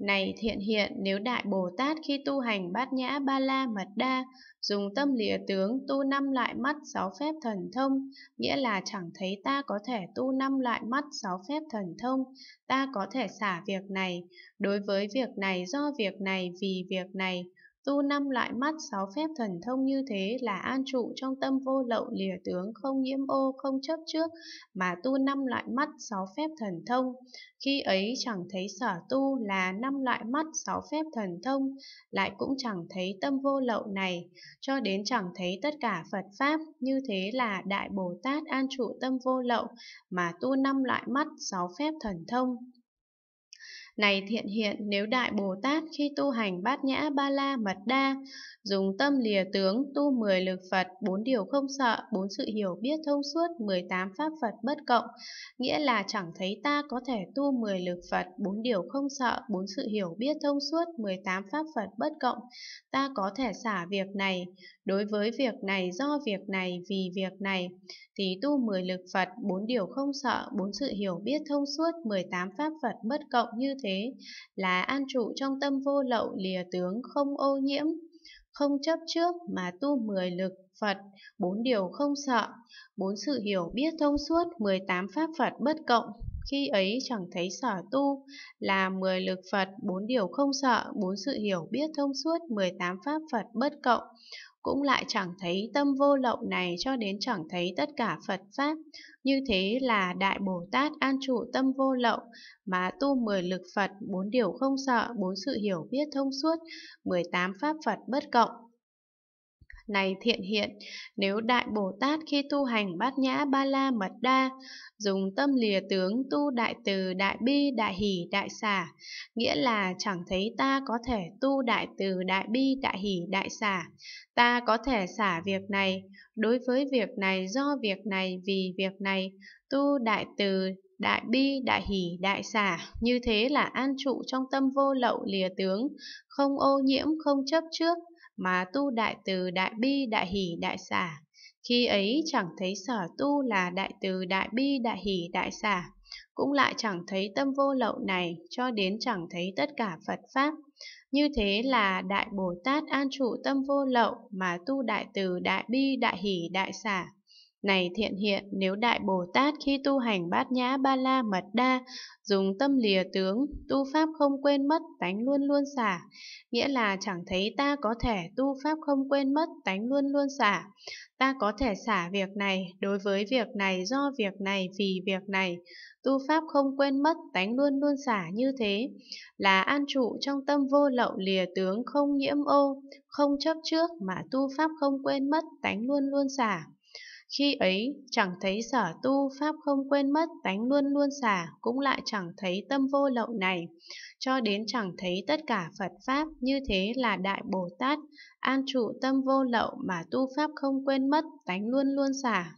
Này thiện hiện, nếu Đại Bồ Tát khi tu hành bát nhã ba la mật đa, dùng tâm lìa tướng tu năm loại mắt sáu phép thần thông, nghĩa là chẳng thấy ta có thể tu năm loại mắt sáu phép thần thông, ta có thể xả việc này, đối với việc này do việc này vì việc này, Tu năm loại mắt sáu phép thần thông như thế là an trụ trong tâm vô lậu lìa tướng không nhiễm ô không chấp trước mà tu năm loại mắt sáu phép thần thông. Khi ấy chẳng thấy sở tu là năm loại mắt sáu phép thần thông, lại cũng chẳng thấy tâm vô lậu này, cho đến chẳng thấy tất cả Phật Pháp, như thế là Đại Bồ Tát an trụ tâm vô lậu mà tu năm loại mắt sáu phép thần thông. Này thiện hiện, nếu Đại Bồ Tát khi tu hành bát nhã ba la mật đa, dùng tâm lìa tướng, tu mười lực Phật, bốn điều không sợ, bốn sự hiểu biết thông suốt, mười tám pháp Phật bất cộng, nghĩa là chẳng thấy ta có thể tu mười lực Phật, bốn điều không sợ, bốn sự hiểu biết thông suốt, mười tám pháp Phật bất cộng, ta có thể xả việc này, đối với việc này, do việc này, vì việc này, thì tu mười lực Phật, bốn điều không sợ, bốn sự hiểu biết thông suốt, mười tám pháp Phật bất cộng như thế thế, là an trụ trong tâm vô lậu lìa tướng không ô nhiễm, không chấp trước mà tu mười lực Phật, bốn điều không sợ, bốn sự hiểu biết thông suốt mười tám pháp Phật bất cộng. Khi ấy chẳng thấy sở tu là mười lực Phật, bốn điều không sợ, bốn sự hiểu biết thông suốt mười tám pháp Phật bất cộng cũng lại chẳng thấy tâm vô lậu này cho đến chẳng thấy tất cả Phật Pháp. Như thế là Đại Bồ Tát an trụ tâm vô lậu, mà tu mười lực Phật, bốn điều không sợ, bốn sự hiểu biết thông suốt, 18 Pháp Phật bất cộng này thiện hiện, nếu Đại Bồ Tát khi tu hành bát nhã ba la mật đa, dùng tâm lìa tướng tu đại từ, đại bi, đại hỷ, đại xả, nghĩa là chẳng thấy ta có thể tu đại từ, đại bi, đại hỷ, đại xả, ta có thể xả việc này, đối với việc này, do việc này, vì việc này, tu đại từ, đại bi, đại hỷ, đại xả, như thế là an trụ trong tâm vô lậu lìa tướng, không ô nhiễm, không chấp trước, mà tu đại từ đại bi đại hỷ đại xả. Khi ấy chẳng thấy sở tu là đại từ đại bi đại hỷ đại xả, cũng lại chẳng thấy tâm vô lậu này cho đến chẳng thấy tất cả Phật Pháp. Như thế là Đại Bồ Tát an trụ tâm vô lậu mà tu đại từ đại bi đại hỷ đại xả. Này thiện hiện, nếu Đại Bồ Tát khi tu hành bát nhã ba la mật đa, dùng tâm lìa tướng, tu pháp không quên mất, tánh luôn luôn xả, nghĩa là chẳng thấy ta có thể tu pháp không quên mất, tánh luôn luôn xả. Ta có thể xả việc này, đối với việc này, do việc này, vì việc này, tu pháp không quên mất, tánh luôn luôn xả như thế, là an trụ trong tâm vô lậu lìa tướng không nhiễm ô, không chấp trước mà tu pháp không quên mất, tánh luôn luôn xả. Khi ấy chẳng thấy sở tu pháp không quên mất tánh luôn luôn xả cũng lại chẳng thấy tâm vô lậu này cho đến chẳng thấy tất cả Phật pháp như thế là đại Bồ Tát an trụ tâm vô lậu mà tu pháp không quên mất tánh luôn luôn xả